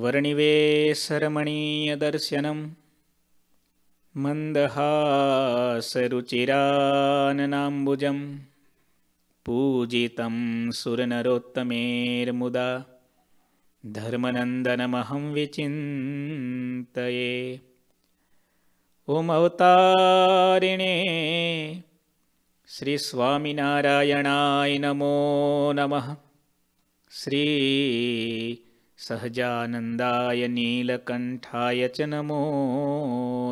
वर्णिवेसरमणीयदर्शनं मन्दहासरुचिराननाम्बुजं पूजितं सुरनरोत्तमेर्मुदा धर्मनन्दनमहं विचिन्तये अवतारिणे श्रीस्वामिनारायणाय नमो नमः श्री सहजानन्दाय नीलकण्ठाय च नमो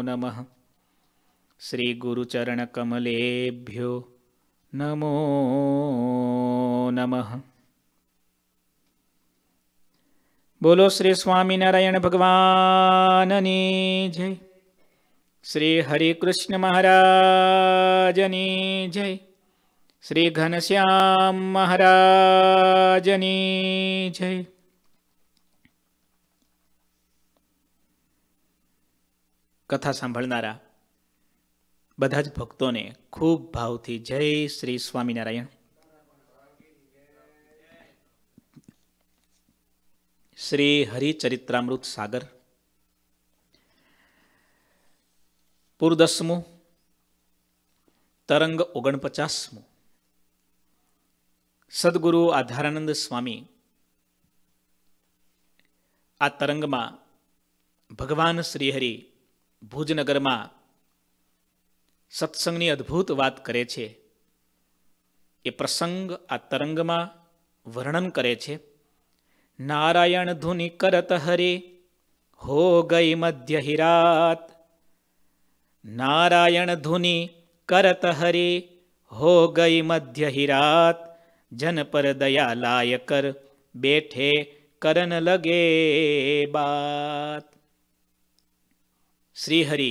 नमः श्रीगुरुचरणकमलेभ्यो नमो नमः बोलो श्री स्वामी नारायण श्रीस्वामिनारायणभगवान जय श्री हरि कृष्ण श्रीहरिकृष्णमहाराजनी जय श्री महाराज महाराजनी जय કથા સાંભળનારા બધા જ ભક્તોને ખૂબ ભાવથી જય શ્રી સ્વામિનારાયણ શ્રી હરિચરિત્રામૃત સાગર પૂર્દસમું તરંગ ઓગણપચાસમું સદગુરુ આધારાનંદ સ્વામી આ તરંગમાં ભગવાન શ્રીહરિ ભુજનગરમાં સત્સંગની અદ્ભુત વાત કરે છે એ પ્રસંગ આ તરંગમાં વર્ણન કરે છે નારાયણ ધુનિ કરત હરે હો ગઈ મધ્ય હિરાત નારાયણ ધુનિ કરત હરે હો ગઈ મધ્ય હિરાત જન પર દયા લાય કર બેઠે કરન લગે બાત શ્રીહરિ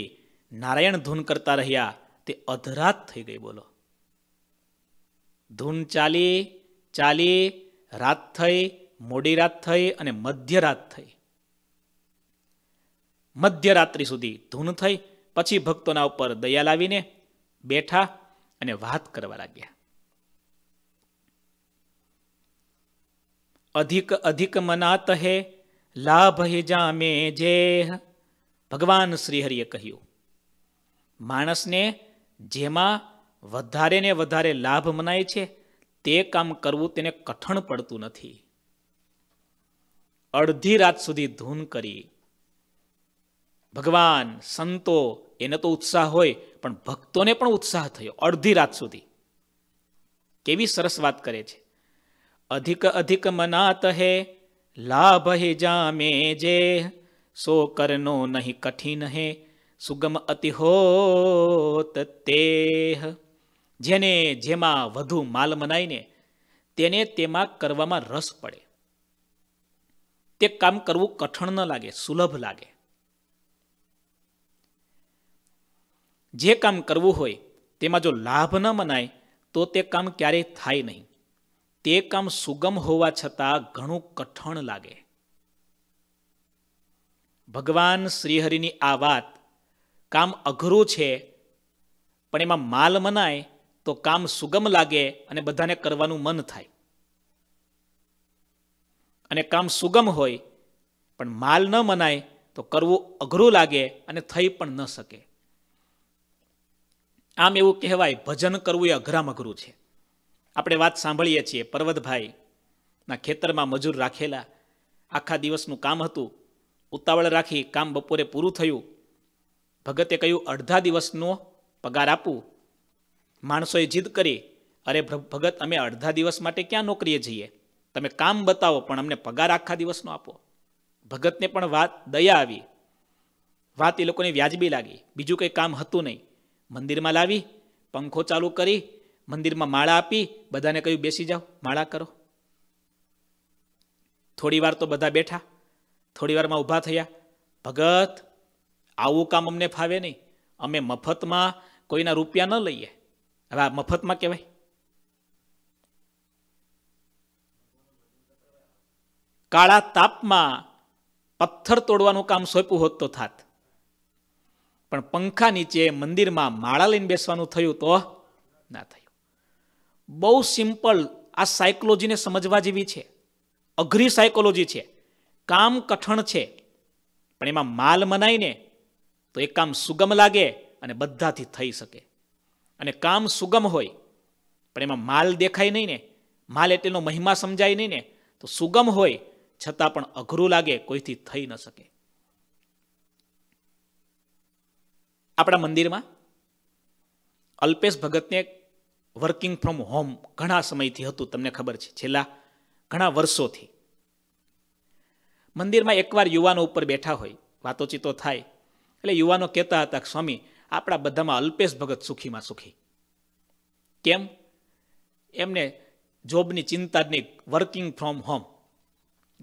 નારાયણ ધૂન કરતા રહ્યા તે અધરાત થઈ ગઈ બોલો ધૂન ચાલી ચાલી રાત થઈ મોડી રાત થઈ અને મધ્યરાત થઈ મધ્યરાત્રિ સુધી ધૂન થઈ પછી ભક્તોના ઉપર દયા લાવીને બેઠા અને વાત કરવા લાગ્યા અધિક અધિક મનાત હે લાભ જામે જે ભગવાન શ્રીહરિએ કહ્યું માણસને જેમાં વધારે ને વધારે લાભ મનાય છે તે કામ કરવું તેને કઠણ પડતું નથી અડધી રાત સુધી ધૂન કરી ભગવાન સંતો એને તો ઉત્સાહ હોય પણ ભક્તોને પણ ઉત્સાહ થયો અડધી રાત સુધી કેવી સરસ વાત કરે છે અધિક અધિક મનાત હે લાભ હે જામે જે सो करनो નહીં કઠિન है સુગમ અતિ હોત તેહ જેને જેમાં વધુ માલ મનાઈને તેને તેમાં કરવામાં રસ પડે તે કામ કરવું કઠણ ન લાગે સુલભ લાગે જે કામ કરવું હોય તેમાં જો લાભ ન મનાય તો તે કામ ક્યારેય થાય નહીં તે કામ સુગમ હોવા છતાં ઘણું કઠણ લાગે ભગવાન શ્રીહરિની આ વાત કામ અઘરું છે પણ એમાં માલ મનાય તો કામ સુગમ લાગે અને બધાને કરવાનું મન થાય અને કામ સુગમ હોય પણ માલ ન મનાય તો કરવું અઘરું લાગે અને થઈ પણ ન શકે આમ એવું કહેવાય ભજન કરવું એ અઘરામ અઘરું છે આપણે વાત સાંભળીએ છીએ પર્વતભાઈના ખેતરમાં મજૂર રાખેલા આખા દિવસનું કામ હતું ઉતાવળ રાખી કામ બપોરે પૂરું થયું ભગતે કહ્યું અડધા દિવસનો પગાર આપું માણસોએ જીદ કરી અરે ભગત અમે અડધા દિવસ માટે ક્યાં નોકરીએ જઈએ તમે કામ બતાવો પણ અમને પગાર આખા દિવસનો આપો ભગતને પણ વાત દયા આવી વાત એ લોકોને વ્યાજબી લાગી બીજું કંઈ કામ હતું નહીં મંદિરમાં લાવી પંખો ચાલુ કરી મંદિરમાં માળા આપી બધાને કહ્યું બેસી જાઓ માળા કરો થોડી વાર તો બધા બેઠા થોડી વારમાં ઊભા થયા ભગત આવું કામ અમને ફાવે નહીં અમે મફતમાં કોઈના રૂપિયા ન લઈએ હવે આ મફતમાં કહેવાય કાળા તાપમાં પથ્થર તોડવાનું કામ સોંપ્યું હોત તો થાત પણ પંખા નીચે મંદિરમાં માળા લઈને બેસવાનું થયું તો ના થયું બહુ સિમ્પલ આ સાયકોલોજીને સમજવા જેવી છે અઘરી સાયકોલોજી છે કામ કઠણ છે પણ એમાં માલ મનાઈને તો એ કામ સુગમ લાગે અને બધાથી થઈ શકે અને કામ સુગમ હોય પણ એમાં માલ દેખાય નહીં ને માલ એટલેનો મહિમા સમજાય નહીં ને તો સુગમ હોય છતાં પણ અઘરું લાગે કોઈથી થઈ ન શકે આપણા મંદિરમાં અલ્પેશ ભગતને વર્કિંગ ફ્રોમ હોમ ઘણા સમયથી હતું તમને ખબર છે છેલ્લા ઘણા વર્ષોથી મંદિરમાં એકવાર યુવાનો ઉપર બેઠા હોય વાતોચીતો થાય એટલે યુવાનો કહેતા હતા કે સ્વામી આપણા બધામાં અલ્પેશ ભગત સુખીમાં સુખી કેમ એમને જોબની ચિંતા જ નહીં વર્કિંગ ફ્રોમ હોમ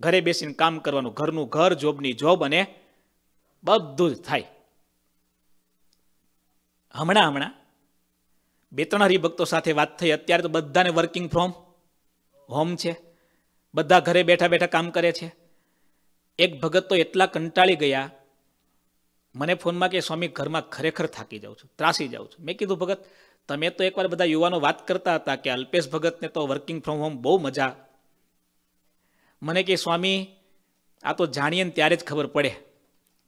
ઘરે બેસીને કામ કરવાનું ઘરનું ઘર જોબની જોબ અને બધું જ થાય હમણાં હમણાં બે ત્રણ હરિભક્તો સાથે વાત થઈ અત્યારે તો બધાને વર્કિંગ ફ્રોમ હોમ છે બધા ઘરે બેઠા બેઠા કામ કરે છે એક ભગત તો એટલા કંટાળી ગયા મને ફોનમાં કે સ્વામી ઘરમાં ખરેખર થાકી જાઉં છું ત્રાસી જાઉં છું મેં કીધું ભગત તમે તો એકવાર બધા યુવાનો વાત કરતા હતા કે અલ્પેશ ભગતને તો વર્કિંગ ફ્રોમ હોમ બહુ મજા મને કે સ્વામી આ તો જાણીએ ને ત્યારે જ ખબર પડે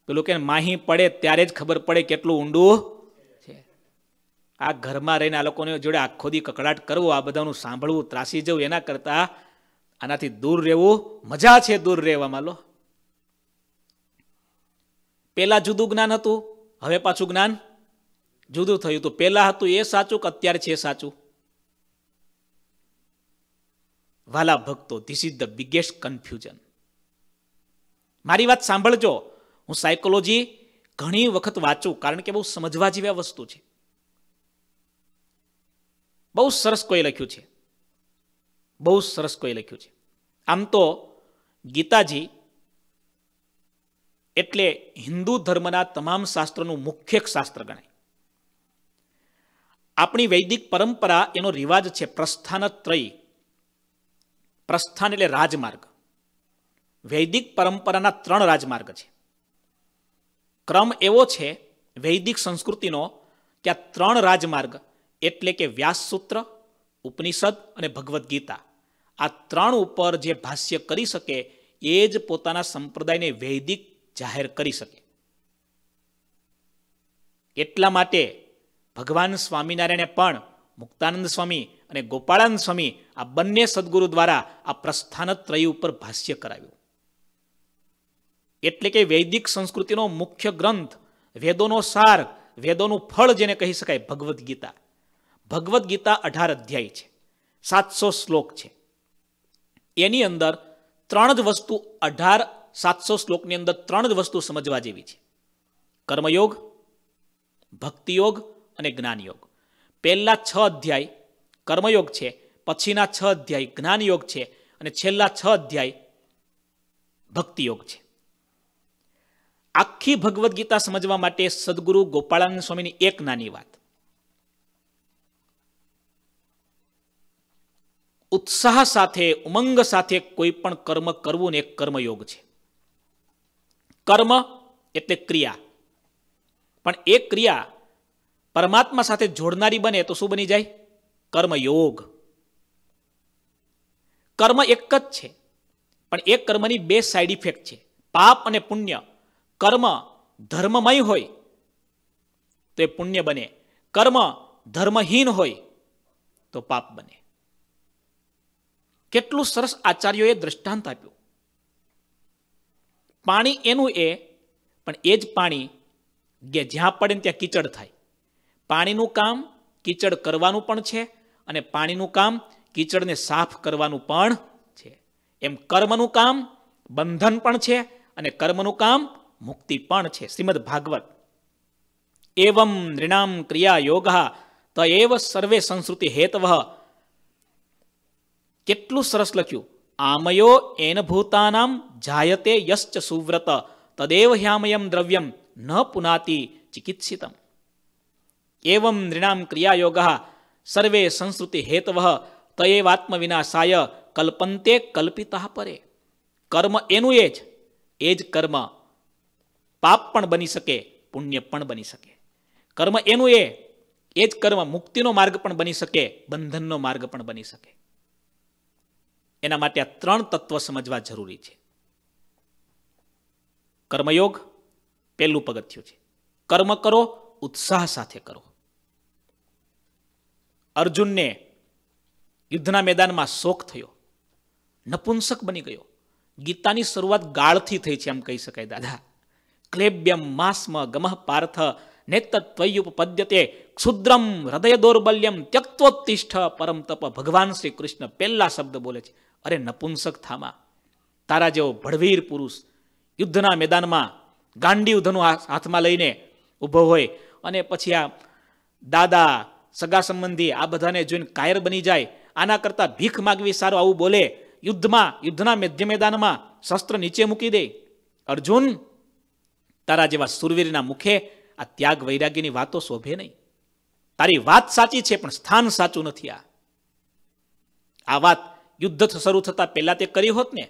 પેલું કે માહી પડે ત્યારે જ ખબર પડે કેટલું ઊંડું છે આ ઘરમાં રહીને આ લોકોને જોડે આખો દી કકડાટ કરવો આ બધાનું સાંભળવું ત્રાસી જવું એના કરતાં આનાથી દૂર રહેવું મજા છે દૂર રહેવામાં લો પહેલાં જુદું જ્ઞાન હતું હવે પાછું જ્ઞાન જુદું થયું હતું પહેલાં હતું એ સાચું કે અત્યારે છે સાચું વાલા ભક્તો this is the biggest confusion મારી વાત સાંભળજો હું સાયકોલોજી ઘણી વખત વાંચું કારણ કે બહુ સમજવા જેવા વસ્તુ છે બહુ સરસ કોઈ લખ્યું છે બહુ સરસ કોઈ લખ્યું છે આમ તો ગીતાજી એટલે હિન્દુ ધર્મના તમામ શાસ્ત્રનું મુખ્ય શાસ્ત્ર ગણાય આપણી વૈદિક પરંપરા એનો રિવાજ છે પ્રસ્થાન ત્રય પ્રસ્થાન એટલે રાજમાર્ગ વૈદિક પરંપરાના ત્રણ રાજમાર્ગ છે ક્રમ એવો છે વૈદિક સંસ્કૃતિનો ત્યાં ત્રણ રાજમાર્ગ એટલે કે વ્યાસસૂત્ર ઉપનિષદ અને ભગવદ્ ગીતા આ ત્રણ ઉપર જે ભાષ્ય કરી શકે એ જ પોતાના સંપ્રદાયને વૈદિક જાહેર કરી શકે એટલા માટે ભગવાન સ્વામિનારાયણે પણ મુક્તાનંદ સ્વામી અને ગોપાળાનંદ સ્વામી આ બંને સદગુરુ દ્વારા આ પ્રસ્થાનત્રય ઉપર ભાષ્ય કરાવ્યું એટલે કે વૈદિક સંસ્કૃતિનો મુખ્ય ગ્રંથ વેદોનો સાર વેદોનું ફળ જેને કહી શકાય ભગવદ્ ગીતા ભગવદ્ ગીતા અઢાર અધ્યાય છે સાતસો શ્લોક છે એની અંદર ત્રણ જ વસ્તુ અઢાર સાતસો શ્લોકની અંદર ત્રણ જ વસ્તુ સમજવા જેવી છે કર્મયોગ ભક્તિયોગ અને જ્ઞાનયોગ પહેલાં છ અધ્યાય કર્મયોગ છે પછીના છ અધ્યાય જ્ઞાનયોગ છે અને છેલ્લા છ અધ્યાય ભક્તિયોગ છે આખી ભગવદ્ ગીતા સમજવા માટે સદગુરુ ગોપાળાનંદ સ્વામીની એક નાની વાત ઉત્સાહ સાથે ઉમંગ સાથે કોઈ પણ કર્મ કરવું ને એક કર્મયોગ છે કર્મ એટલે ક્રિયા પણ એ ક્રિયા પરમાત્મા સાથે જોડનારી બને તો શું બની જાય કર્મયોગ કર્મ એક જ છે પણ એ કર્મની બે સાઈડ ઇફેક્ટ છે પાપ અને પુણ્ય કર્મ ધર્મમય હોય તો એ પુણ્ય બને કર્મ ધર્મહીન હોય તો પાપ બને કેટલું સરસ આચાર્યોએ દ્રષ્ટાંત આપ્યું પાણી એનું એ પણ એ જ પાણી કે જ્યાં પડે ને ત્યાં કિચડ થાય પાણીનું કામ કીચડ કરવાનું પણ છે અને પાણીનું કામ કિચડને સાફ કરવાનું પણ છે એમ કર્મનું કામ બંધન પણ છે અને કર્મનું કામ મુક્તિ પણ છે શ્રીમદ ભાગવત એવમ નૃણામ ક્રિયા યોગ તએવ સર્વે સંસ્કૃતિ હેતવ કેટલું સરસ લખ્યું આમયો એન ભૂતાનામ જાયતે યશ્ચ સુવ્રત તદેવ હ્યામયમ દ્રવ્યમ ન પુનાતિ ચિકિત્સિતમ એવમ નૃણામ ક્રિયાયોગ સર્વે સંસ્કૃતિ હેતવ તયેવાત્મવિનાશાય કલ્પંતે કલ્પિતા પરે કર્મ એનું એ જ એ જ કર્મ પાપ પણ બની શકે પુણ્ય પણ બની શકે કર્મ એનું એ એ જ કર્મ મુક્તિનો માર્ગ પણ બની શકે એના માટે આ ત્રણ તત્વ સમજવા જરૂરી છે કર્મયોગ પહેલું પગથિયું છે કર્મ કરો ઉત્સાહ સાથે કરો અર્જુનને યુદ્ધના મેદાનમાં શોખ થયો નપુંસક બની ગયો ગીતાની શરૂઆત ગાળથી થઈ છે એમ કહી શકાય દાદા ક્લેબ્યમ માસ્મ ગમઃ પાર્થ નેત્ર ત્વયુપપદ્યતે ક્ષુદ્રમ હૃદય દોર્બલ્યમ ત્યક્તોત્તિષ્ઠ પરમ તપ ભગવાન શ્રી કૃષ્ણ પહેલા શબ્દ બોલે છે અરે નપુંસક થામા તારા જેવો ભળવીર પુરુષ યુદ્ધના મેદાનમાં ગાંડી ધનુ હાથમાં લઈને ઊભો હોય અને પછી આ દાદા સગા સંબંધી આ બધાને જોઈને કાયર બની જાય આના કરતાં ભીખ માગવી સારું આવું બોલે યુદ્ધમાં યુદ્ધના મધ્ય મેદાનમાં શસ્ત્ર નીચે મૂકી દે અર્જુન તારા જેવા સુરવીરના મુખે આ ત્યાગ વૈરાગ્યની વાતો શોભે નહીં તારી વાત સાચી છે પણ સ્થાન સાચું નથી આ આ વાત યુદ્ધ શરૂ થતાં પહેલાં તે કરી હોત ને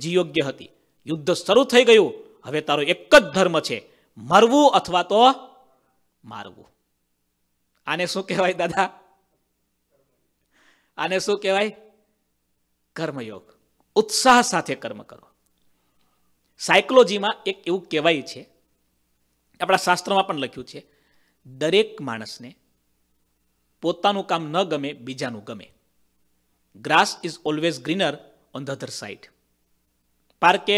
હજી યોગ્ય હતી યુદ્ધ શરૂ થઈ ગયું હવે તારો એક જ ધર્મ છે મરવું અથવા તો મારવું આને શું કહેવાય દાદા આને શું કહેવાય કર્મયોગ ઉત્સાહ સાથે કર્મ કરો સાયકોલોજીમાં એક એવું કહેવાય છે આપણા શાસ્ત્રમાં પણ લખ્યું છે દરેક માણસને પોતાનું કામ ન ગમે બીજાનું ગમે grass is always greener on the other side પારકે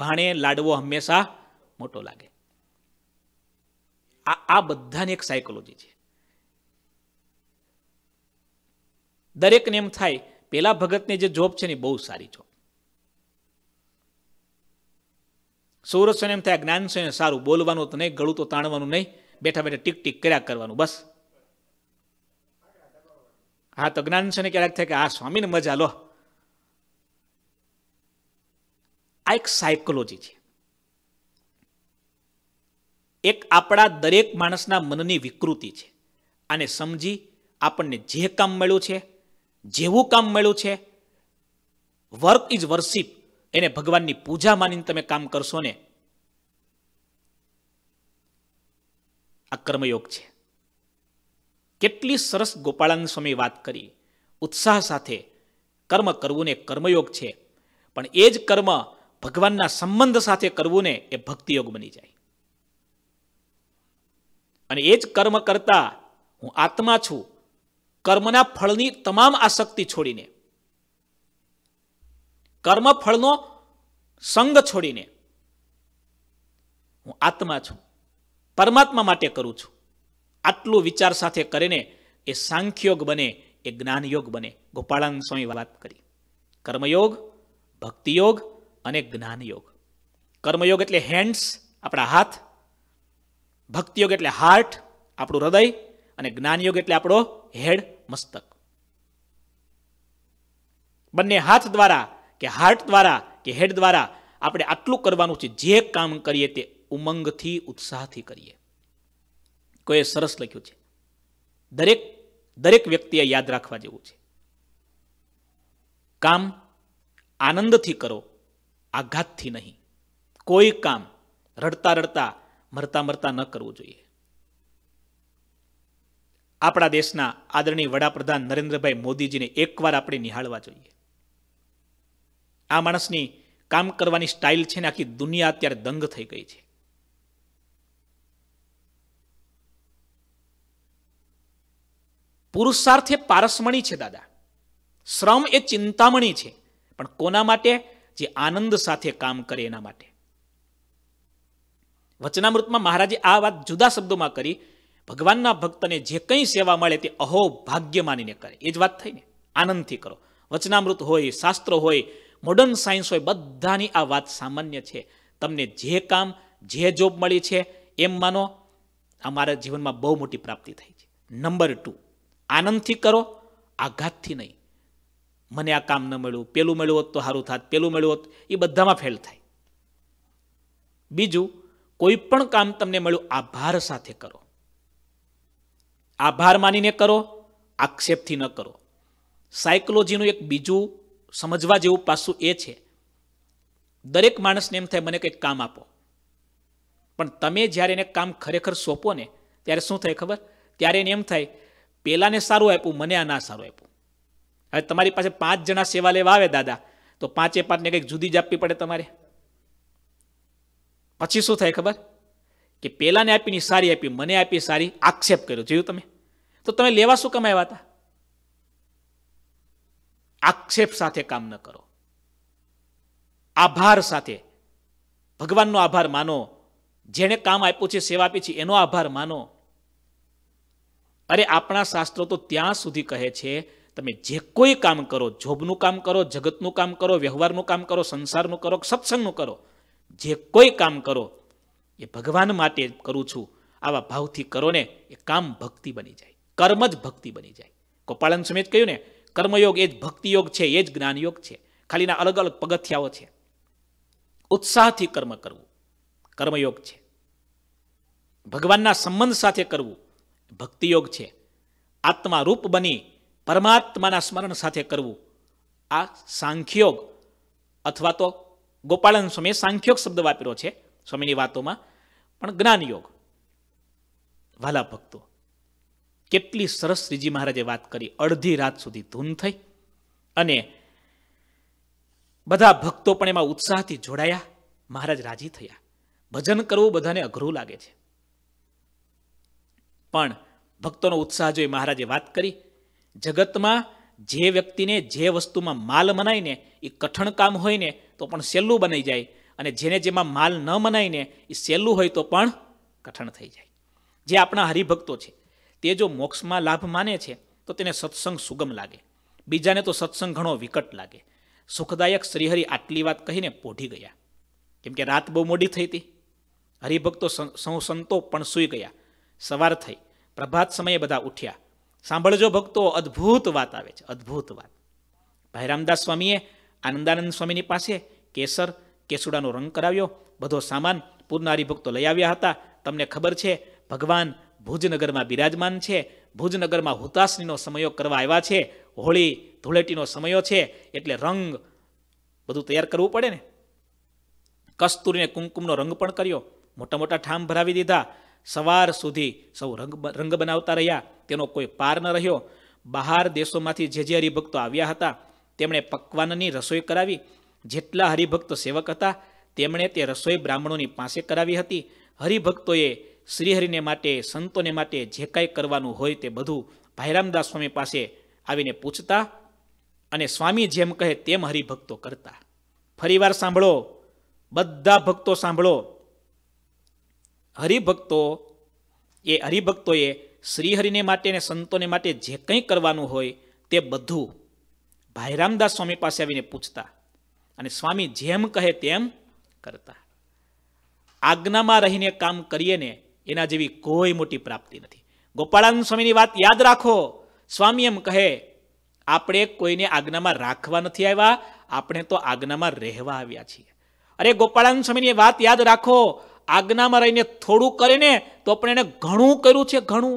ભાણે લાડવો હંમેશા મોટો લાગે આ આ બધાની એક સાયકોલોજી છે દરેકને એમ થાય પેલા ભગતની જે જોબ છે ને બહુ સારી જોબ સૌરસને એમ થાય જ્ઞાન છે સારું બોલવાનું તો નહીં ગળું તો તાણવાનું નહીં બેઠા બેઠા ટીક ટીક કર્યા કરવાનું બસ હા તો જ્ઞાન છે ને ક્યારેક થાય કે આ સ્વામીને મજા લો આ એક સાયકોલોજી છે એક આપણા દરેક માણસના મનની વિકૃતિ છે આને સમજી આપણને જે કામ મળ્યું છે જેવું કામ મળ્યું છે વર્ક ઇઝ વર્શિપ એને ભગવાનની પૂજા માનીને તમે કામ કરશો ને આ કર્મયોગ છે કેટલી સરસ ગોપાળાનંદ સ્વામી વાત કરી ઉત્સાહ સાથે કર્મ કરવું ને કર્મયોગ છે પણ એ જ કર્મ ભગવાનના સંબંધ સાથે કરવું ને એ ભક્તિયોગ બની જાય અને એ જ કર્મ કરતા હું આત્મા છું કર્મના ફળની તમામ આસક્તિ છોડીને કર્મ ફળનો સંગ છોડીને હું આત્મા છું પરમાત્મા માટે કરું છું આટલું વિચાર સાથે કરીને એ સાંખ્યયોગ બને એ જ્ઞાનયોગ બને ગોપાળાન સ્વામી વાત કરી કર્મયોગ ભક્તિયોગ અને જ્ઞાનયોગ કર્મયોગ એટલે હેન્ડ્સ આપણા હાથ ભક્તિયોગ એટલે હાર્ટ આપણું હૃદય અને જ્ઞાનયોગ એટલે આપણો હેડ મસ્તક બંને હાથ દ્વારા કે હાર્ટ દ્વારા કે હેડ દ્વારા આપણે આટલું કરવાનું છે જે કામ કરીએ તે ઉમંગથી ઉત્સાહથી કરીએ કોઈએ સરસ લખ્યું છે દરેક દરેક વ્યક્તિએ યાદ રાખવા જેવું છે કામ આનંદથી કરો આઘાતથી નહીં કોઈ કામ રડતા રડતા મરતા મરતા ન કરવું જોઈએ આપણા દેશના આદરણીય વડાપ્રધાન નરેન્દ્રભાઈ મોદીજીને એકવાર આપણે નિહાળવા જોઈએ આ માણસની કામ કરવાની સ્ટાઇલ છે ને આખી દુનિયા અત્યારે દંગ થઈ ગઈ છે પુરુષાર્થ એ પારસમણી છે દાદા શ્રમ એ ચિંતામણી છે પણ કોના માટે જે આનંદ સાથે કામ કરે એના માટે વચનામૃતમાં મહારાજે આ વાત જુદા શબ્દોમાં કરી ભગવાનના ભક્તને જે કંઈ સેવા મળે તે અહો ભાગ્ય માનીને કરે એ જ વાત થઈને આનંદથી કરો વચનામૃત હોય શાસ્ત્ર હોય મોડર્ન સાયન્સ હોય બધાની આ વાત સામાન્ય છે તમને જે કામ જે જોબ મળી છે એમ માનો અમારા જીવનમાં બહુ મોટી પ્રાપ્તિ થઈ છે નંબર ટુ આનંદથી કરો આઘાતથી નહીં મને આ કામ ન મળ્યું પેલું મળ્યું હોત તો સારું થાત પેલું મળ્યું હોત એ બધામાં ફેલ થાય બીજું કોઈ પણ કામ તમને મળ્યું આભાર સાથે કરો આભાર માનીને કરો આક્ષેપથી ન કરો સાયકોલોજીનું એક બીજું સમજવા જેવું પાસું એ છે દરેક માણસને એમ થાય મને કંઈક કામ આપો પણ તમે જ્યારે એને કામ ખરેખર સોંપો ને ત્યારે શું થાય ખબર ત્યારે એને એમ થાય પેલાને સારું આપ્યું મને આ ના સારું આપ્યું હવે તમારી પાસે પાંચ જણા સેવા લેવા આવે દાદા તો પાંચે પાંચને કંઈક જુદી જ આપવી પડે તમારે પછી શું થાય ખબર કે પેલાને આપીની સારી આપી મને આપી સારી આક્ષેપ કર્યો જોયું તમે તો તમે લેવા શું કમાયા હતા આક્ષેપ સાથે કામ ન કરો આભાર સાથે ભગવાનનો આભાર માનો જેણે કામ આપ્યું છે સેવા આપી છે એનો આભાર માનો અરે આપણા શાસ્ત્રો તો ત્યાં સુધી કહે છે તમે જે કોઈ કામ કરો જોબનું કામ કરો જગતનું કામ કરો વ્યવહારનું કામ કરો સંસારનું કરો સત્સંગનું કરો જે કોઈ કામ કરો એ ભગવાન માટે કરું છું આવા ભાવથી કરો ને એ કામ ભક્તિ બની જાય કર્મ જ ભક્તિ બની જાય ગોપાલન સુમેજ કહ્યું ને કર્મયોગ એ જ ભક્તિયોગ છે એ જ જ્ઞાનયોગ છે ખાલીના અલગ અલગ પગથિયાઓ છે ઉત્સાહથી કર્મ કરવું કર્મયોગ છે ભગવાનના સંબંધ સાથે કરવું ભક્તિ યોગ છે આત્મા રૂપ બની પરમાત્માના સ્મરણ સાથે કરવું આ સાંખ્યોગ અથવા તો ગોપાળન સ્વામીએ સાંખ્યોગ શબ્દ વાપર્યો છે સ્વામીની વાતોમાં પણ જ્ઞાનયોગ વાલા ભક્તો કેટલી સરસ શ્રીજી મહારાજે વાત કરી અડધી રાત સુધી ધૂન થઈ અને બધા ભક્તો પણ એમાં ઉત્સાહથી જોડાયા મહારાજ રાજી થયા ભજન કરવું બધાને અઘરું લાગે છે પણ ભક્તોનો ઉત્સાહ જોઈ મહારાજે વાત કરી જગતમાં જે વ્યક્તિને જે વસ્તુમાં માલ મનાવીને એ કઠણ કામ હોય ને તો પણ સહેલું બની જાય અને જેને જેમાં માલ ન મનાય એ સહેલું હોય તો પણ કઠણ થઈ જાય જે આપણા હરિભક્તો છે તે જો મોક્ષમાં લાભ માને છે તો તેને સત્સંગ સુગમ લાગે બીજાને તો સત્સંગ ઘણો વિકટ લાગે સુખદાયક શ્રીહરિ આટલી વાત કહીને પોઢી ગયા કેમ કે રાત બહુ મોડી થઈ હતી હરિભક્તો સૌ સંતો પણ સૂઈ ગયા સવાર થઈ પ્રભાત સમયે બધા ઉઠ્યા સાંભળજો ભક્તો અદ્ભુત વાત આવે છે અદ્ભુત વાત ભાઈ રામદાસ સ્વામીએ આનંદાનંદ સ્વામીની પાસે કેસર કેસુડાનો રંગ કરાવ્યો બધો સામાન પૂરનારી ભક્તો લઈ આવ્યા હતા તમને ખબર છે ભગવાન ભુજનગરમાં બિરાજમાન છે ભુજનગરમાં હુતાસનીનો સમયો કરવા આવ્યા છે હોળી ધૂળેટીનો સમયો છે એટલે રંગ બધું તૈયાર કરવું પડે ને કસ્તુરીને કુમકુમનો રંગ પણ કર્યો મોટા મોટા ઠામ ભરાવી દીધા સવાર સુધી સૌ રંગ રંગ બનાવતા રહ્યા તેનો કોઈ પાર ન રહ્યો બહાર દેશોમાંથી જે જે હરિભક્તો આવ્યા હતા તેમણે પકવાનની રસોઈ કરાવી જેટલા હરિભક્ત સેવક હતા તેમણે તે રસોઈ બ્રાહ્મણોની પાસે કરાવી હતી હરિભક્તોએ શ્રીહરિને માટે સંતોને માટે જે કાંઈ કરવાનું હોય તે બધું ભાઈરામદાસ સ્વામી પાસે આવીને પૂછતા અને સ્વામી જેમ કહે તેમ હરિભક્તો કરતા ફરીવાર સાંભળો બધા ભક્તો સાંભળો હરિભક્તો એ હરિભક્તોએ શ્રીહરિને માટે અને સંતોને માટે જે કંઈ કરવાનું હોય તે બધું ભાઈ રામદાસ સ્વામી પાસે આવીને પૂછતા અને સ્વામી જેમ કહે તેમ કરતા આજ્ઞામાં રહીને કામ કરીએ ને એના જેવી કોઈ મોટી પ્રાપ્તિ નથી ગોપાળાનંદ સ્વામીની વાત યાદ રાખો સ્વામી એમ કહે આપણે કોઈને આજ્ઞામાં રાખવા નથી આવ્યા આપણે તો આજ્ઞામાં રહેવા આવ્યા છીએ અરે ગોપાળાનંદ સ્વામીની વાત યાદ રાખો આજ્ઞામાં રહીને થોડું કરે ને તો પણ એને ઘણું કર્યું છે ઘણું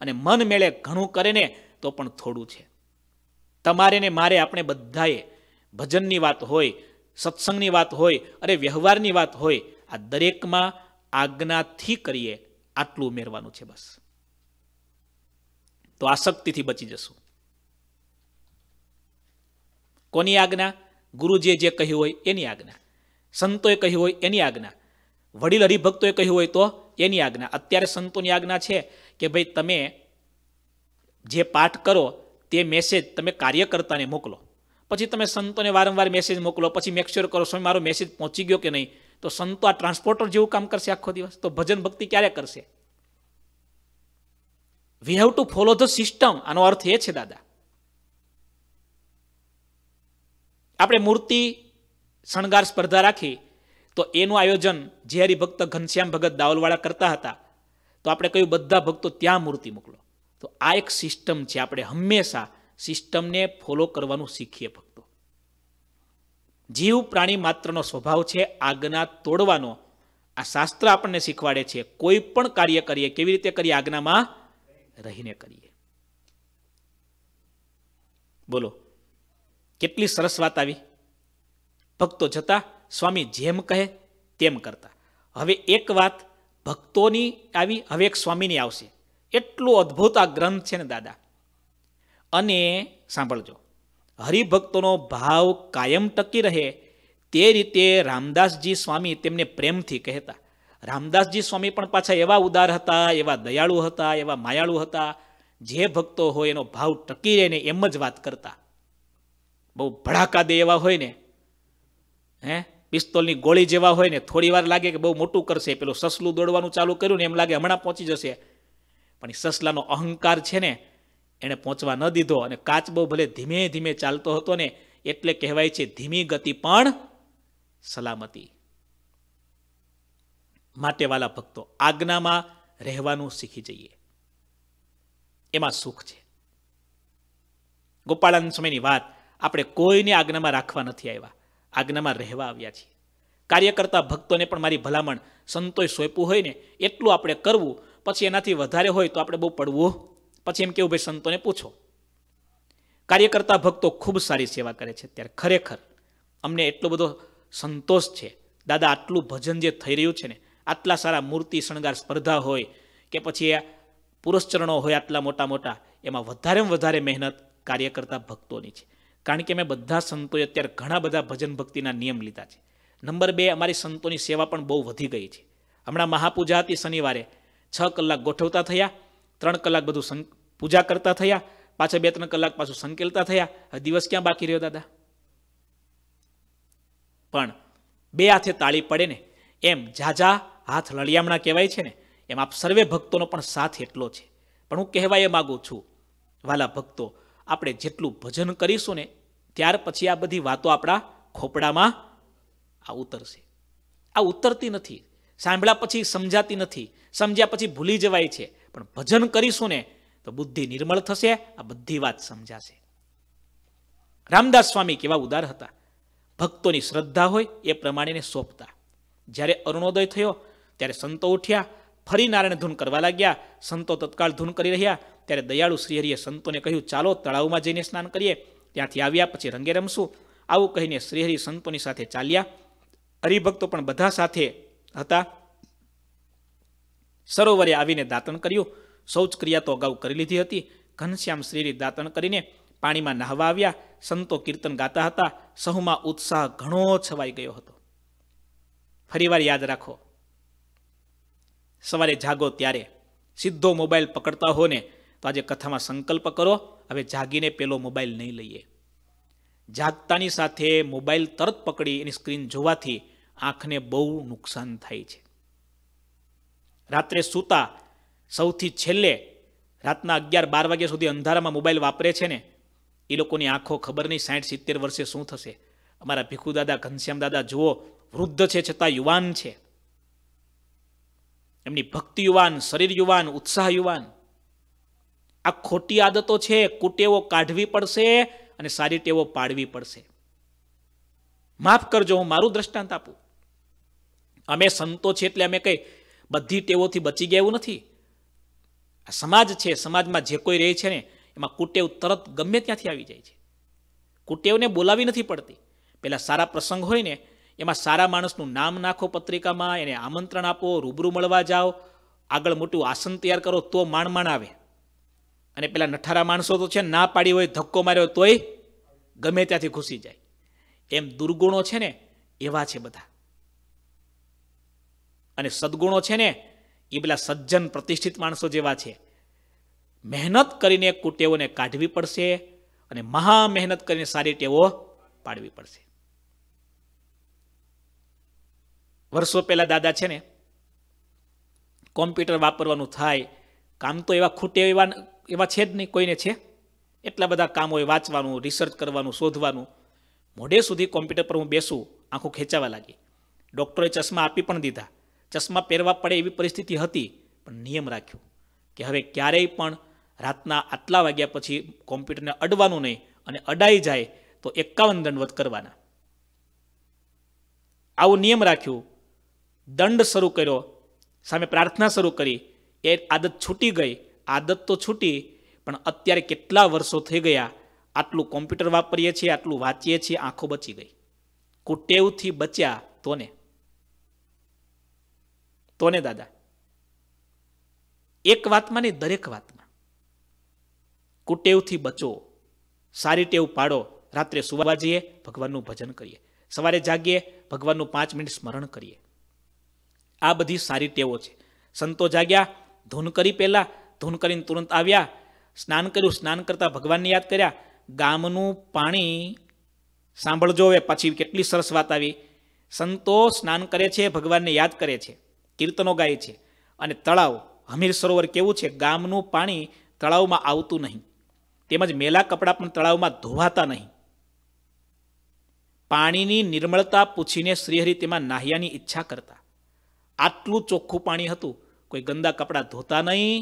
અને મન મેળે ઘણું કરે ને તો પણ થોડું છે તમારે ને મારે આપણે બધાએ ભજનની વાત હોય સત્સંગની વાત હોય અરે વ્યવહારની વાત હોય આ દરેકમાં આજ્ઞાથી કરીએ આટલું ઉમેરવાનું છે બસ તો આસક્તિથી બચી જશું કોની આજ્ઞા ગુરુજીએ જે કહ્યું હોય એની આજ્ઞા સંતોએ કહ્યું હોય એની આજ્ઞા વડીલ હરિભક્તોએ કહ્યું હોય તો એની આજ્ઞા અત્યારે સંતોની આજ્ઞા છે કે ભાઈ તમે જે પાઠ કરો તે મેસેજ તમે કાર્યકર્તાને મોકલો પછી તમે સંતોને વારંવાર મેસેજ મોકલો પછી મેક્સ્યોર કરો સ્વામી મારો મેસેજ પહોંચી ગયો કે નહીં તો સંતો આ ટ્રાન્સપોર્ટર જેવું કામ કરશે આખો દિવસ તો ભજન ભક્તિ ક્યારે કરશે we have to follow the system આનો અર્થ એ છે દાદા આપણે મૂર્તિ શણગાર સ્પર્ધા રાખી તો એનું આયોજન જે હરિભક્ત ઘનશ્યામ ભગત દાવલવાળા કરતા હતા તો આપણે કહ્યું બધા ભક્તો ત્યાં મૂર્તિ મોકલો તો આ એક સિસ્ટમ છે આપણે હંમેશા સિસ્ટમને ફોલો કરવાનું શીખીએ ભક્તો જીવ પ્રાણી માત્રનો સ્વભાવ છે આજ્ઞા તોડવાનો આ શાસ્ત્ર આપણને શીખવાડે છે કોઈ પણ કાર્ય કરીએ કેવી રીતે કરીએ આજ્ઞામાં રહીને કરીએ બોલો કેટલી સરસ વાત આવી ભક્તો જતા સ્વામી જેમ કહે તેમ કરતા હવે એક વાત ભક્તોની આવી હવે એક સ્વામીની આવશે એટલું અદ્ભુત આ ગ્રંથ છે ને દાદા અને સાંભળજો હરિભક્તોનો ભાવ કાયમ ટકી રહે તે રીતે રામદાસજી સ્વામી તેમને પ્રેમથી કહેતા રામદાસજી સ્વામી પણ પાછા એવા ઉદાર હતા એવા દયાળુ હતા એવા માયાળુ હતા જે ભક્તો હોય એનો ભાવ ટકી રહે ને એમ જ વાત કરતા બહુ ભડાકા દે એવા હોય ને હે પિસ્તોલની ગોળી જેવા હોય ને થોડી વાર લાગે કે બહુ મોટું કરશે પેલું સસલું દોડવાનું ચાલુ કર્યું ને એમ લાગે હમણાં પહોંચી જશે પણ સસલાનો અહંકાર છે ને એણે પહોંચવા ન દીધો અને કાચ બહુ ભલે ધીમે ધીમે ચાલતો હતો ને એટલે કહેવાય છે ધીમી ગતિ પણ સલામતી માટે વાલા ભક્તો આજ્ઞામાં રહેવાનું શીખી જઈએ એમાં સુખ છે ગોપાળાનંદ સમયની વાત આપણે કોઈને આજ્ઞામાં રાખવા નથી આવ્યા આજ્ઞામાં રહેવા આવ્યા છીએ કાર્ય કરતા ભક્તોને પણ મારી ભલામણ સંતોએ સોંપ્યું હોય ને એટલું આપણે કરવું પછી એનાથી વધારે હોય તો આપણે બહુ પડવું પછી એમ કેવું ભાઈ સંતોને પૂછો કાર્ય કરતા ભક્તો ખૂબ સારી સેવા કરે છે અત્યારે ખરેખર અમને એટલો બધો સંતોષ છે દાદા આટલું ભજન જે થઈ રહ્યું છે ને આટલા સારા મૂર્તિ શણગાર સ્પર્ધા હોય કે પછી આ પુરસ્ચરણો હોય આટલા મોટા મોટા એમાં વધારેમાં વધારે મહેનત કાર્ય કરતા ભક્તોની છે કારણ કે મેં બધા સંતોએ અત્યારે ઘણા બધા ભજન ભક્તિના નિયમ લીધા છે નંબર બે અમારી સંતોની સેવા પણ બહુ વધી ગઈ છે હમણાં મહાપૂજા હતી શનિવારે છ કલાક ગોઠવતા થયા ત્રણ કલાક બધું સં પૂજા કરતા થયા પાછા બે ત્રણ કલાક પાછું સંકેલતા થયા દિવસ ક્યાં બાકી રહ્યો દાદા પણ બે હાથે તાળી પડે ને એમ ઝાઝા હાથ લળિયામણા કહેવાય છે ને એમ આપ સર્વે ભક્તોનો પણ સાથ એટલો છે પણ હું કહેવા એ માગું છું વાલા ભક્તો આપણે જેટલું ભજન કરીશું ને ત્યાર પછી આ બધી વાતો આપણા ખોપડામાં આ ઉતરશે આ ઉતરતી નથી સાંભળ્યા પછી સમજાતી નથી સમજ્યા પછી ભૂલી જવાય છે પણ ભજન કરીશું ને તો બુદ્ધિ નિર્મળ થશે આ બધી વાત સમજાશે રામદાસ સ્વામી કેવા ઉદાર હતા ભક્તોની શ્રદ્ધા હોય એ પ્રમાણેને સોંપતા જ્યારે અરુણોદય થયો ત્યારે સંતો ઉઠ્યા ફરી નારાયણ ધૂન કરવા લાગ્યા સંતો તત્કાળ ધૂન કરી રહ્યા ત્યારે દયાળુ શ્રીહરિએ સંતોને કહ્યું ચાલો તળાવમાં જઈને સ્નાન કરીએ ત્યાંથી આવ્યા પછી રંગે રમશું આવું કહીને શ્રીહરિ સંતોની સાથે ચાલ્યા હરિભક્તો પણ બધા સાથે હતા સરોવરે આવીને દાંતણ કર્યું શૌચક્રિયા તો અગાઉ કરી લીધી હતી ઘનશ્યામ શ્રીહરિ દાંતણ કરીને પાણીમાં નહાવા આવ્યા સંતો કીર્તન ગાતા હતા સહુમાં ઉત્સાહ ઘણો છવાઈ ગયો હતો ફરીવાર યાદ રાખો સવારે જાગો ત્યારે સીધો મોબાઈલ પકડતા હો ને તો આજે કથામાં સંકલ્પ કરો હવે જાગીને પેલો મોબાઈલ નહીં લઈએ જાગતાની સાથે મોબાઈલ તરત પકડી એની સ્ક્રીન જોવાથી આંખને બહુ નુકસાન થાય છે રાત્રે સૂતા સૌથી છેલ્લે રાતના અગિયાર બાર વાગ્યા સુધી અંધારામાં મોબાઈલ વાપરે છે ને એ લોકોની આંખો ખબર નહીં સાઠ સિત્તેર વર્ષે શું થશે અમારા ભીખુ દાદા ઘનશ્યામ દાદા જુઓ વૃદ્ધ છે છતાં યુવાન છે એમની ભક્તિ યુવાન શરીર યુવાન ઉત્સાહ યુવાન આ ખોટી આદતો છે કુટેવો કાઢવી પડશે અને સારી ટેવો પાડવી પડશે માફ કરજો હું મારું દ્રષ્ટાંત આપું અમે સંતો છે એટલે અમે કંઈ બધી ટેવોથી બચી ગયા એવું નથી આ સમાજ છે સમાજમાં જે કોઈ રહે છે ને એમાં કુટેવ તરત ગમે ત્યાંથી આવી જાય છે કુટેવને બોલાવી નથી પડતી પહેલાં સારા પ્રસંગ હોય ને એમાં સારા માણસનું નામ નાખો પત્રિકામાં એને આમંત્રણ આપો રૂબરૂ મળવા જાઓ આગળ મોટું આસન તૈયાર કરો તો માણ માણ આવે અને પેલા નઠારા માણસો તો છે ના પાડી હોય ધક્કો માર્યો તોય ગમે ત્યાંથી ઘૂસી જાય એમ દુર્ગુણો છે ને એવા છે બધા અને સદગુણો છે ને એ પેલા સજ્જન પ્રતિષ્ઠિત માણસો જેવા છે મહેનત કરીને કુટેવોને કાઢવી પડશે અને મહા મહેનત કરીને સારી ટેવો પાડવી પડશે વર્ષો પહેલા દાદા છે ને કોમ્પ્યુટર વાપરવાનું થાય કામ તો એવા ખૂટે એવા એવા છે જ નહીં કોઈને છે એટલા બધા કામ હોય વાંચવાનું રિસર્ચ કરવાનું શોધવાનું મોઢે સુધી કોમ્પ્યુટર પર હું બેસું આંખો ખેંચાવા લાગી ડૉક્ટરે ચશ્મા આપી પણ દીધા ચશ્મા પહેરવા પડે એવી પરિસ્થિતિ હતી પણ નિયમ રાખ્યો કે હવે ક્યારેય પણ રાતના આટલા વાગ્યા પછી કોમ્પ્યુટરને અડવાનું નહીં અને અડાઈ જાય તો એકાવન દંડવત કરવાના આવું નિયમ રાખ્યું દંડ શરૂ કર્યો સામે પ્રાર્થના શરૂ કરી એ આદત છૂટી ગઈ આદત તો છૂટી પણ અત્યારે કેટલા વર્ષો થઈ ગયા આટલું કોમ્પ્યુટર વાપરીએ છીએ આટલું વાંચીએ છીએ આંખો બચી ગઈ કુટેવથી બચ્યા તોને તોને દાદા એક વાતમાં નહીં દરેક વાતમાં કુટેવથી બચો સારી ટેવ પાડો રાત્રે સુવા જઈએ ભગવાનનું ભજન કરીએ સવારે જાગીએ ભગવાનનું પાંચ મિનિટ સ્મરણ કરીએ આ બધી સારી ટેવો છે સંતો જાગ્યા ધૂન કરી પહેલાં ધૂન કરીને તુરંત આવ્યા સ્નાન કર્યું સ્નાન કરતા ભગવાનને યાદ કર્યા ગામનું પાણી સાંભળજો હવે પછી કેટલી સરસ વાત આવી સંતો સ્નાન કરે છે ભગવાનને યાદ કરે છે કીર્તનો ગાય છે અને તળાવ હમીર સરોવર કેવું છે ગામનું પાણી તળાવમાં આવતું નહીં તેમજ મેલા કપડાં પણ તળાવમાં ધોવાતા નહીં પાણીની નિર્મળતા પૂછીને શ્રીહરિ તેમાં નાહ્યાની ઈચ્છા કરતા આટલું ચોખ્ખું પાણી હતું કોઈ ગંદા કપડાં ધોતા નહીં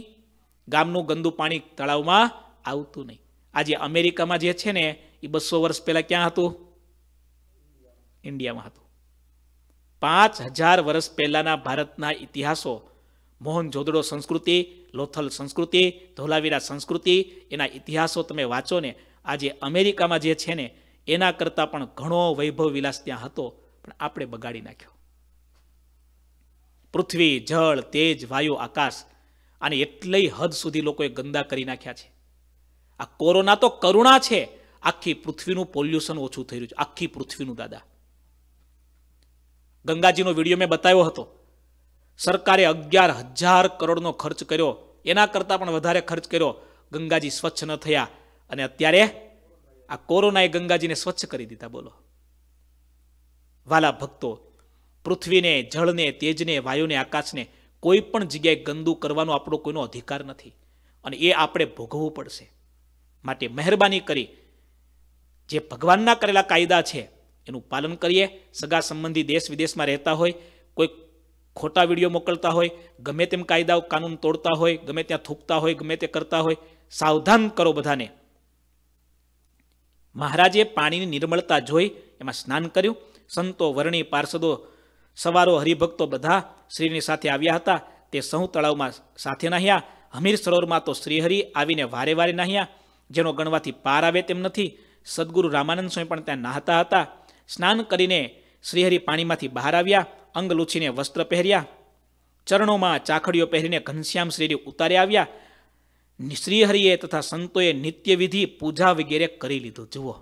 ગામનું ગંદુ પાણી તળાવમાં આવતું નહીં આજે અમેરિકામાં જે છે ને એ બસો વર્ષ પહેલાં ક્યાં હતું ઇન્ડિયામાં હતું પાંચ હજાર વર્ષ પહેલાંના ભારતના ઇતિહાસો મોહન જોદડો સંસ્કૃતિ લોથલ સંસ્કૃતિ ધોલાવીરા સંસ્કૃતિ એના ઇતિહાસો તમે વાંચો ને આજે અમેરિકામાં જે છે ને એના કરતાં પણ ઘણો વૈભવ વિલાસ ત્યાં હતો પણ આપણે બગાડી નાખ્યો પૃથ્વી જળ તેજ વાયુ આકાશ અને એટલી હદ સુધી લોકોએ ગંદા કરી નાખ્યા છે આ કોરોના તો કરુણા છે આખી પૃથ્વીનું પોલ્યુશન ઓછું થઈ રહ્યું છે આખી પૃથ્વીનું દાદા ગંગાજીનો વિડીયો મેં બતાવ્યો હતો સરકારે અગિયાર હજાર કરોડનો ખર્ચ કર્યો એના કરતાં પણ વધારે ખર્ચ કર્યો ગંગાજી સ્વચ્છ ન થયા અને અત્યારે આ કોરોનાએ ગંગાજીને સ્વચ્છ કરી દીધા બોલો વાલા ભક્તો પૃથ્વીને જળને તેજને વાયુને આકાશને કોઈ પણ જગ્યાએ ગંદુ કરવાનો આપણો કોઈનો અધિકાર નથી અને એ આપણે ભોગવવું પડશે માટે મહેરબાની કરી જે ભગવાનના કરેલા કાયદા છે એનું પાલન કરીએ સગા સંબંધી દેશ વિદેશમાં રહેતા હોય કોઈ ખોટા વિડીયો મોકલતા હોય ગમે તેમ કાયદાઓ કાનૂન તોડતા હોય ગમે ત્યાં થૂકતા હોય ગમે તે કરતા હોય સાવધાન કરો બધાને મહારાજે પાણીની નિર્મળતા જોઈ એમાં સ્નાન કર્યું સંતો વર્ણી પાર્ષદો સવારો હરિભક્તો બધા શ્રીની સાથે આવ્યા હતા તે સહુ તળાવમાં સાથે નાહ્યા હમીર સરોવરમાં તો શ્રીહરી આવીને વારે વારે નાહ્યા જેનો ગણવાથી પાર આવે તેમ નથી સદગુરુ રામાનંદ સ્વામી પણ ત્યાં નાહતા હતા સ્નાન કરીને શ્રીહરી પાણીમાંથી બહાર આવ્યા અંગ લૂછીને વસ્ત્ર પહેર્યા ચરણોમાં ચાખડીઓ પહેરીને ઘનશ્યામ શ્રીહરિ ઉતારે આવ્યા શ્રીહરિએ તથા સંતોએ નિત્યવિધિ પૂજા વગેરે કરી લીધું જુઓ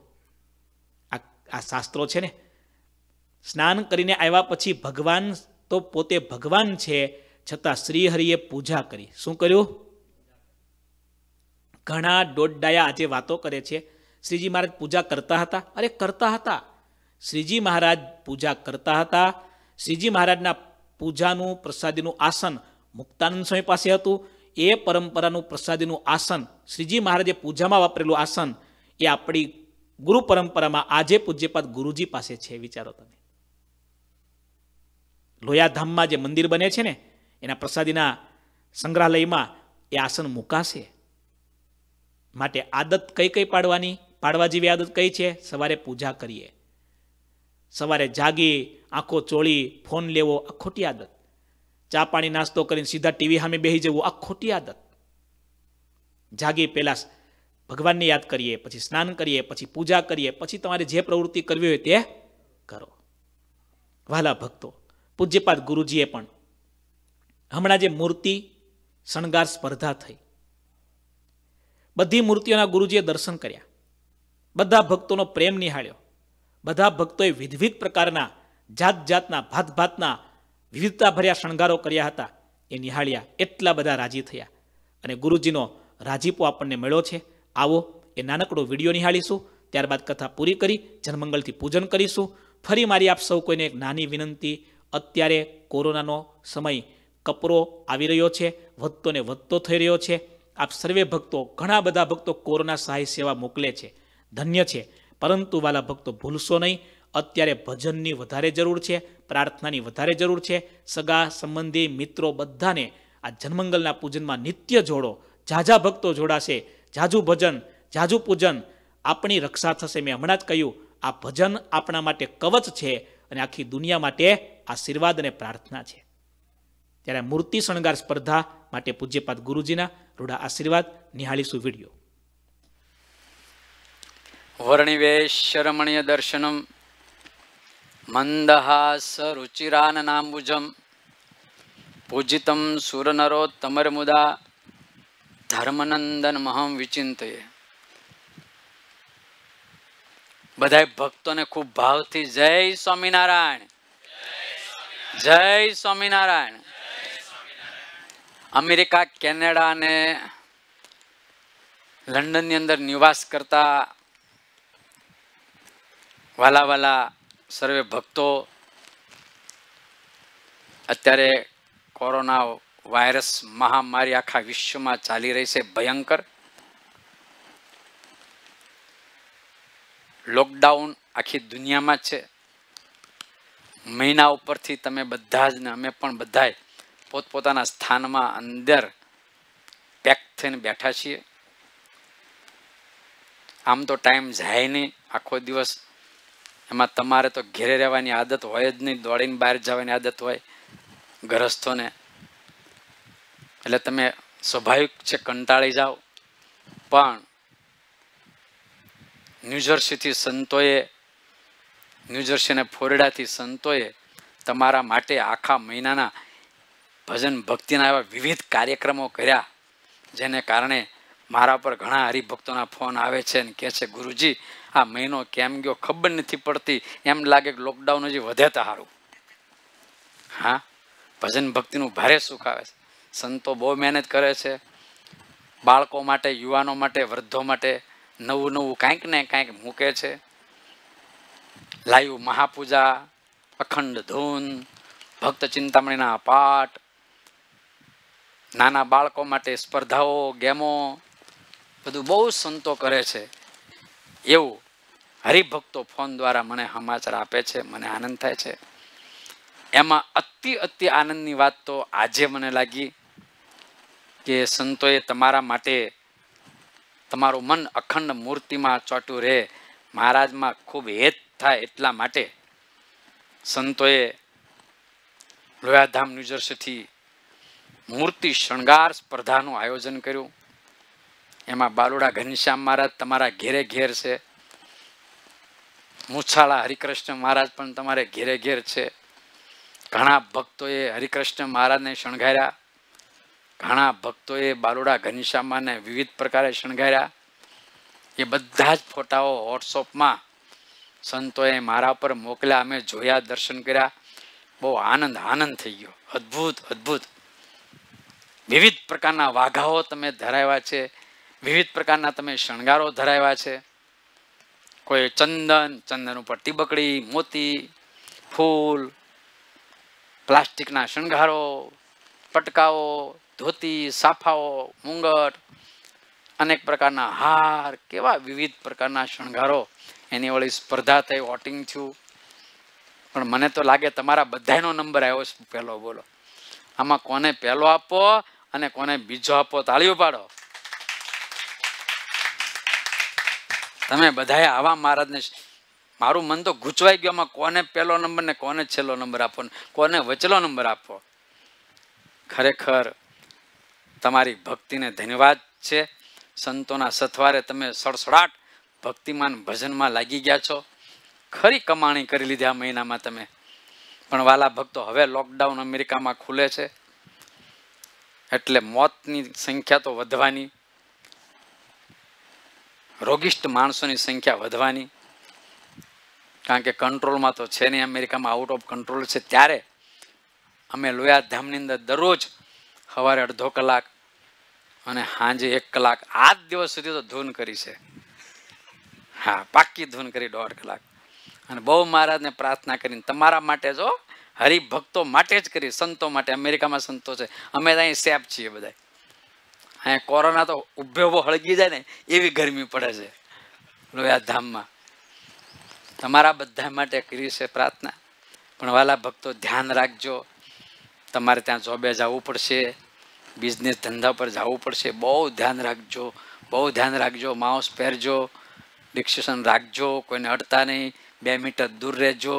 આ આ શાસ્ત્રો છે ને સ્નાન કરીને આવ્યા પછી ભગવાન તો પોતે ભગવાન છે છતાં શ્રીહરિએ પૂજા કરી શું કર્યું ઘણા દોડડાયા આજે વાતો કરે છે શ્રીજી મહારાજ પૂજા કરતા હતા અરે કરતા હતા શ્રીજી મહારાજ પૂજા કરતા હતા શ્રીજી મહારાજના પૂજાનું પ્રસાદીનું આસન મુક્તાનંદ સ્વામી પાસે હતું એ પરંપરાનું પ્રસાદીનું આસન શ્રીજી મહારાજે પૂજામાં વાપરેલું આસન એ આપણી ગુરુ પરંપરામાં આજે પૂજ્યપાદ ગુરુજી પાસે છે વિચારો તમે લોયાધામમાં જે મંદિર બને છે ને એના પ્રસાદીના સંગ્રહાલયમાં એ આસન મૂકાશે માટે આદત કઈ કઈ પાડવાની પાડવા જેવી આદત કઈ છે સવારે પૂજા કરીએ સવારે જાગી આંખો ચોળી ફોન લેવો આ ખોટી આદત ચા પાણી નાસ્તો કરીને સીધા ટીવી સામે બેસી જવું આ ખોટી આદત જાગી પહેલાં ભગવાનને યાદ કરીએ પછી સ્નાન કરીએ પછી પૂજા કરીએ પછી તમારે જે પ્રવૃત્તિ કરવી હોય તે કરો વહાલા ભક્તો પૂજ્યપાદ ગુરુજીએ પણ હમણાં જે મૂર્તિ શણગાર સ્પર્ધા થઈ બધી મૂર્તિઓના ગુરુજીએ દર્શન કર્યા બધા ભક્તોનો પ્રેમ નિહાળ્યો બધા ભક્તોએ વિવિધ પ્રકારના જાત જાતના ભાત ભાતના વિવિધતા ભર્યા શણગારો કર્યા હતા એ નિહાળ્યા એટલા બધા રાજી થયા અને ગુરુજીનો રાજીપો આપણને મળ્યો છે આવો એ નાનકડો વિડીયો નિહાળીશું ત્યારબાદ કથા પૂરી કરી જન્મંગલથી પૂજન કરીશું ફરી મારી આપ સૌ કોઈને એક નાની વિનંતી અત્યારે કોરોનાનો સમય કપરો આવી રહ્યો છે વધતો ને વધતો થઈ રહ્યો છે આપ સર્વે ભક્તો ઘણા બધા ભક્તો કોરોના સહાય સેવા મોકલે છે ધન્ય છે પરંતુ વાલા ભક્તો ભૂલશો નહીં અત્યારે ભજનની વધારે જરૂર છે પ્રાર્થનાની વધારે જરૂર છે સગા સંબંધી મિત્રો બધાને આ જન્મંગલના પૂજનમાં નિત્ય જોડો ઝાઝા ભક્તો જોડાશે ઝાઝું ભજન ઝાઝું પૂજન આપણી રક્ષા થશે મેં હમણાં જ કહ્યું આ ભજન આપણા માટે કવચ છે અને આખી દુનિયા માટે આશીર્વાદ અને પ્રાર્થના છે ત્યારે મૂર્તિ શણગાર સ્પર્ધા માટે પૂજ્યપાદ ગુરુજીના રૂઢા આશીર્વાદ નિહાળીશું વિડીયો વર્ણિવેશરમણીય દર્શનમ મંદહાસ રુચિરાનનાંબુજમ પૂજિતમ તમર મુદા સુરનરોત્તમરમુદા ધર્મનંદનમહમ વિચિંતયે બધાય ભક્તોને ખૂબ ભાવથી જય સ્વામિનારાયણ જય સ્વામિનારાયણ અમેરિકા કેનેડા અને લંડનની અંદર નિવાસ કરતા વાલા વાલા સર્વે ભક્તો અત્યારે કોરોના વાયરસ મહામારી આખા વિશ્વમાં ચાલી રહી છે ભયંકર લોકડાઉન આખી દુનિયામાં છે મહિના ઉપરથી તમે બધા જ ને અમે પણ બધાએ પોતપોતાના સ્થાનમાં અંદર પેક થઈને બેઠા છીએ આમ તો ટાઈમ જાય નહીં આખો દિવસ એમાં તમારે તો ઘેરે રહેવાની આદત હોય જ નહીં દોડીને બહાર જવાની આદત હોય ગરસ્થોને એટલે તમે સ્વાભાવિક છે કંટાળી જાઓ પણ ન્યૂજર્સીથી સંતોએ ન્યૂજર્સીના ફોરડાથી સંતોએ તમારા માટે આખા મહિનાના ભજન ભક્તિના એવા વિવિધ કાર્યક્રમો કર્યા જેને કારણે મારા પર ઘણા હરિભક્તોના ફોન આવે છે અને કહે છે ગુરુજી આ મહિનો કેમ ગયો ખબર નથી પડતી એમ લાગે કે લોકડાઉન હજી વધે સારું હા ભજન ભક્તિનું ભારે સુખ આવે છે સંતો બહુ મહેનત કરે છે બાળકો માટે યુવાનો માટે વૃદ્ધો માટે નવું નવું કાંઈક ને કાંઈક મૂકે છે લાઈવ મહાપૂજા અખંડ ધૂન ભક્ત ચિંતામણીના પાઠ નાના બાળકો માટે સ્પર્ધાઓ ગેમો બધું બહુ સંતો કરે છે એવું હરિભક્તો ફોન દ્વારા મને સમાચાર આપે છે મને આનંદ થાય છે એમાં અતિ અતિ આનંદની વાત તો આજે મને લાગી કે સંતોએ તમારા માટે તમારું મન અખંડ મૂર્તિમાં ચોટું રહે મહારાજમાં ખૂબ હેત થાય એટલા માટે સંતોએ લોયાધામ ન્યુજર્સીથી મૂર્તિ શણગાર સ્પર્ધાનું આયોજન કર્યું એમાં બાલુડા ઘનશ્યામ મહારાજ તમારા ઘેરે ઘેર છે મુછાળા હરિકૃષ્ણ મહારાજ પણ તમારે ઘેરે ઘેર છે ઘણા ભક્તોએ હરિકૃષ્ણ મહારાજને શણગાર્યા ઘણા ભક્તોએ બાલુડા ઘનશ્યામાને વિવિધ પ્રકારે શણગાર્યા એ બધા જ ફોટાઓ વોટ્સઓપમાં સંતોએ મારા પર મોકલ્યા અમે જોયા દર્શન કર્યા બહુ આનંદ આનંદ થઈ ગયો અદ્ભુત અદ્ભુત વિવિધ પ્રકારના વાઘાઓ તમે ધરાવ્યા છે વિવિધ પ્રકારના તમે શણગારો ધરાવ્યા છે કોઈ ચંદન ચંદન ઉપર તીબકડી મોતી ફૂલ પ્લાસ્ટિકના શણગારો પટકાઓ ધોતી સાફાઓ મુંગટ અનેક પ્રકારના હાર કેવા વિવિધ પ્રકારના શણગારો એની વળી સ્પર્ધા થઈ વોટિંગ થયું પણ મને તો લાગે તમારા બધાનો નંબર આવ્યો છે પહેલો બોલો આમાં કોને પહેલો આપો અને કોને બીજો આપો તાળીઓ પાડો તમે બધાએ આવા મહારાજને મારું મન તો ગુચવાઈ ગયો આમાં કોને પહેલો નંબર ને કોને છેલ્લો નંબર આપો ને કોને વચલો નંબર આપો ખરેખર તમારી ભક્તિને ધન્યવાદ છે સંતોના સથવારે તમે સડસડાટ ભક્તિમાન ભજનમાં લાગી ગયા છો ખરી કમાણી કરી લીધી આ મહિનામાં તમે પણ વાલા ભક્તો હવે લોકડાઉન અમેરિકામાં ખુલે છે એટલે મોતની સંખ્યા તો વધવાની રોગિષ્ટ માણસોની સંખ્યા વધવાની કારણ કે કંટ્રોલમાં તો છે નહીં અમેરિકામાં આઉટ ઓફ કંટ્રોલ છે ત્યારે અમે લોયા ધામની અંદર દરરોજ સવારે અડધો કલાક અને સાંજે એક કલાક આ જ દિવસ સુધી તો ધૂન કરી છે હા પાકી ધૂન કરી દોઢ કલાક અને બહુ મહારાજને પ્રાર્થના કરીને તમારા માટે જો હરિભક્તો માટે જ કરી સંતો માટે અમેરિકામાં સંતો છે અમે તો અહીં સેફ છીએ બધા અહીંયા કોરોના તો ઉભે ઉભો હળગી જાય ને એવી ગરમી પડે છે લોયા ધામમાં તમારા બધા માટે કરી છે પ્રાર્થના પણ વાલા ભક્તો ધ્યાન રાખજો તમારે ત્યાં જોબે જવું પડશે બિઝનેસ ધંધા પર જવું પડશે બહુ ધ્યાન રાખજો બહુ ધ્યાન રાખજો માઉસ પહેરજો ડિક્સેશન રાખજો કોઈને અડતા નહીં બે મીટર દૂર રહેજો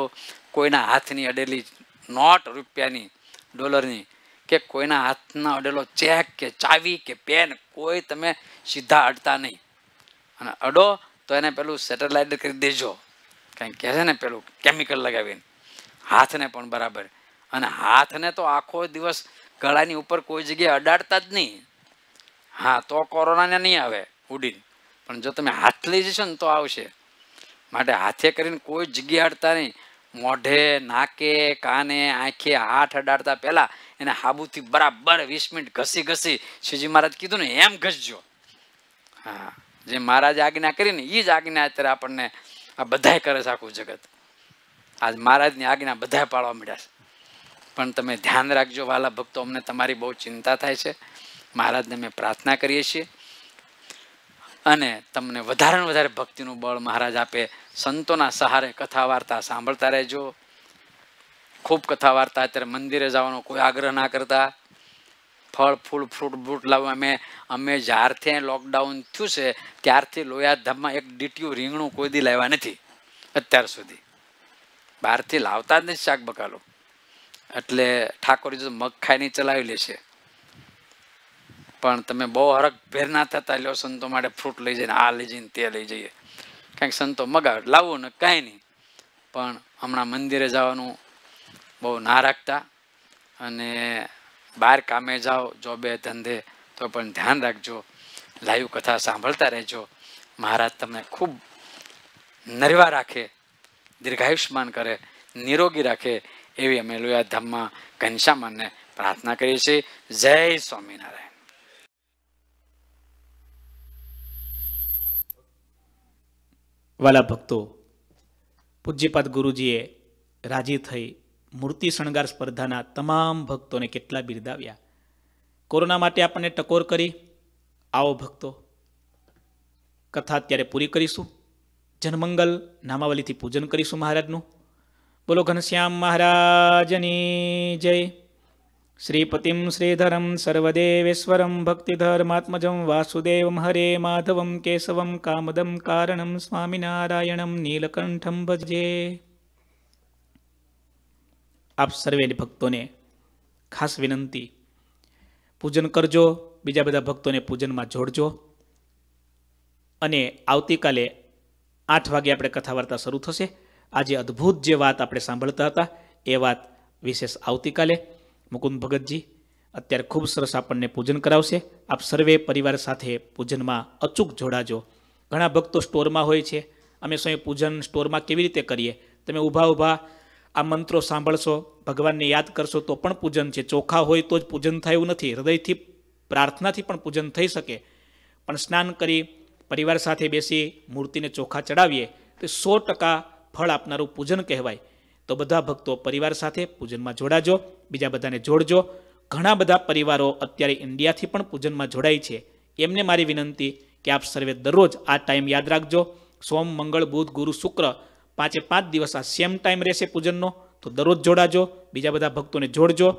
કોઈના હાથની અડેલી નોટ રૂપિયાની ડોલરની કે કોઈના હાથના અડેલો ચેક કે ચાવી કે પેન કોઈ તમે સીધા અડતા નહીં અને અડો તો એને પેલું સેટેલાઇટ કરી દેજો કંઈ કહે છે ને પેલું કેમિકલ લગાવીને હાથને પણ બરાબર અને હાથને તો આખો દિવસ ગળાની ઉપર કોઈ જગ્યાએ અડાડતા જ નહીં હા તો કોરોનાને નહીં આવે ઉડીને પણ જો તમે હાથ લઈ જશો ને તો આવશે માટે હાથે કરીને કોઈ જગ્યા અડતા નહીં મોઢે નાકે કાને આંખે હાથ અડાડતા પહેલાં એને હાબુથી બરાબર વીસ મિનિટ ઘસી ઘસી શ્રીજી મહારાજ કીધું ને એમ ઘસજો હા જે મહારાજ આજ્ઞા કરીને એ જ આજ્ઞા અત્યારે આપણને આ બધાય કરે છે આખું જગત આજ મહારાજની આજ્ઞા બધાય પાડવા મળ્યા છે પણ તમે ધ્યાન રાખજો વાલા ભક્તો અમને તમારી બહુ ચિંતા થાય છે મહારાજને અમે પ્રાર્થના કરીએ છીએ અને તમને વધારે ને વધારે ભક્તિનું બળ મહારાજ આપે સંતોના સહારે કથા વાર્તા સાંભળતા રહેજો ખૂબ કથા વાર્તા અત્યારે મંદિરે જવાનો કોઈ આગ્રહ ના કરતા ફળ ફૂલ ફ્રૂટ બ્રૂટ લાવવા અમે અમે જ્યારથી લોકડાઉન થયું છે ત્યારથી ધામમાં એક ડીટ્યું રીંગણું કોઈ દી લાવ્યા નથી અત્યાર સુધી બહારથી લાવતા જ નથી શાક બકાલો એટલે ઠાકોરજી મગ ખાઈ નહીં ચલાવી લેશે પણ તમે બહુ હરક ભેરના થતા લો સંતો માટે ફ્રૂટ લઈ જઈને આ લઈ જઈને તે લઈ જઈએ કાંઈક સંતો મગાવ લાવવું ને કાંઈ નહીં પણ હમણાં મંદિરે જવાનું બહુ ના રાખતા અને બહાર કામે જાઓ જો બે ધંધે તો પણ ધ્યાન રાખજો લાઈવ કથા સાંભળતા રહેજો મહારાજ તમને ખૂબ નરવા રાખે દીર્ઘાયુષ્માન કરે નિરોગી રાખે એવી અમે લોયા ધામમાં ઘનશ્યામાનને પ્રાર્થના કરીએ છીએ જય સ્વામિનારાયણ વાલા ભક્તો પૂજ્યપાદ ગુરુજીએ રાજી થઈ મૂર્તિ શણગાર સ્પર્ધાના તમામ ભક્તોને કેટલા બિરદાવ્યા કોરોના માટે આપણને ટકોર કરી આવો ભક્તો કથા અત્યારે પૂરી કરીશું જનમંગલ નામાવલીથી પૂજન કરીશું મહારાજનું બોલો ઘનશ્યામ મહારાજની જય શ્રીપતિમ શ્રીધરમ સર્વદેવેશ્વરમ ભક્તિધર્માત્મજમ વાસુદેવ હરે માધવમ કેશવમ કામદમ કારણમ સ્વામિનારાયણમ નીલકંઠમ ભજે આપ સર્વે ભક્તોને ખાસ વિનંતી પૂજન કરજો બીજા બધા ભક્તોને પૂજનમાં જોડજો અને આવતીકાલે આઠ વાગે આપણે કથા વાર્તા શરૂ થશે આજે અદ્ભુત જે વાત આપણે સાંભળતા હતા એ વાત વિશેષ આવતીકાલે મુકુંદ ભગતજી અત્યારે ખૂબ સરસ આપણને પૂજન કરાવશે આપ સર્વે પરિવાર સાથે પૂજનમાં અચૂક જોડાજો ઘણા ભક્તો સ્ટોરમાં હોય છે અમે સ્વયં પૂજન સ્ટોરમાં કેવી રીતે કરીએ તમે ઊભા ઊભા આ મંત્રો સાંભળશો ભગવાનને યાદ કરશો તો પણ પૂજન છે ચોખા હોય તો જ પૂજન થાય નથી હૃદયથી પ્રાર્થનાથી પણ પૂજન થઈ શકે પણ સ્નાન કરી પરિવાર સાથે બેસી મૂર્તિને ચોખા ચડાવીએ તો સો ટકા ફળ આપનારું પૂજન કહેવાય તો બધા ભક્તો પરિવાર સાથે પૂજનમાં જોડાજો બીજા બધાને જોડજો ઘણા બધા પરિવારો અત્યારે ઇન્ડિયાથી પણ પૂજનમાં જોડાય છે એમને મારી વિનંતી કે આપ સર્વે દરરોજ આ ટાઈમ યાદ રાખજો સોમ મંગળ બુધ ગુરુ શુક્ર પાંચે પાંચ દિવસ આ સેમ ટાઈમ રહેશે પૂજનનો તો દરરોજ જોડાજો બીજા બધા ભક્તોને જોડજો